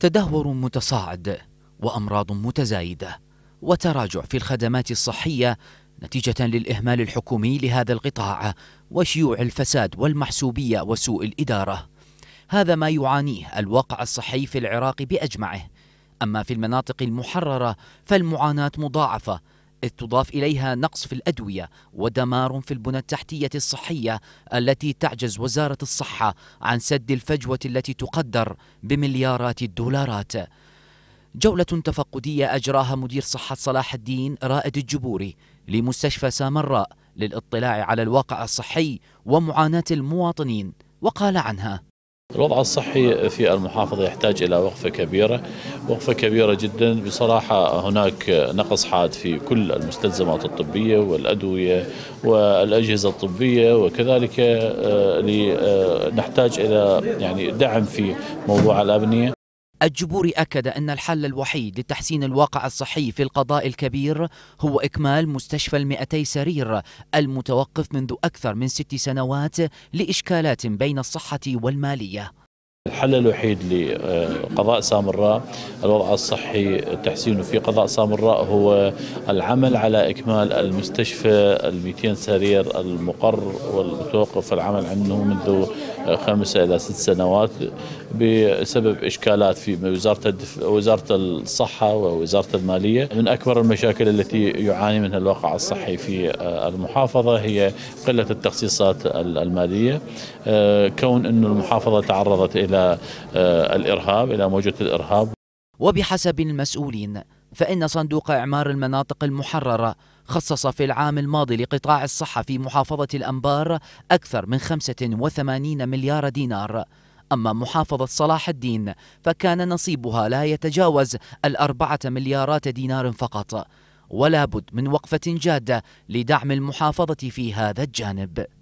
تدهور متصاعد وامراض متزايده وتراجع في الخدمات الصحيه نتيجه للاهمال الحكومي لهذا القطاع وشيوع الفساد والمحسوبيه وسوء الاداره هذا ما يعانيه الواقع الصحي في العراق باجمعه اما في المناطق المحرره فالمعاناه مضاعفه إذ تضاف إليها نقص في الأدوية ودمار في البنى التحتية الصحية التي تعجز وزارة الصحة عن سد الفجوة التي تقدر بمليارات الدولارات جولة تفقدية أجراها مدير صحة صلاح الدين رائد الجبوري لمستشفى سامراء للاطلاع على الواقع الصحي ومعاناة المواطنين وقال عنها الوضع الصحي في المحافظة يحتاج إلى وقفة كبيرة وقفة كبيرة جدا بصراحة هناك نقص حاد في كل المستلزمات الطبية والأدوية والأجهزة الطبية وكذلك آه، آه، نحتاج إلى يعني دعم في موضوع الأبنية الجبوري أكد أن الحل الوحيد لتحسين الواقع الصحي في القضاء الكبير هو إكمال مستشفى المئتي سرير المتوقف منذ أكثر من ست سنوات لإشكالات بين الصحة والمالية الحل الوحيد لقضاء سامراء الوضع الصحي تحسينه في قضاء سامراء هو العمل على إكمال المستشفى ال 200 سرير المقر والمتوقف العمل عنه منذ خمسة إلى ست سنوات بسبب إشكالات في وزارة وزارة الصحة ووزارة المالية من أكبر المشاكل التي يعاني منها الواقع الصحي في المحافظة هي قلة التخصيصات المالية كون انه المحافظة تعرضت إلى آه، الإرهاب إلى موجة الإرهاب وبحسب المسؤولين فإن صندوق إعمار المناطق المحررة خصص في العام الماضي لقطاع الصحة في محافظة الأنبار أكثر من 85 مليار دينار أما محافظة صلاح الدين فكان نصيبها لا يتجاوز الأربعة مليارات دينار فقط ولا بد من وقفة جادة لدعم المحافظة في هذا الجانب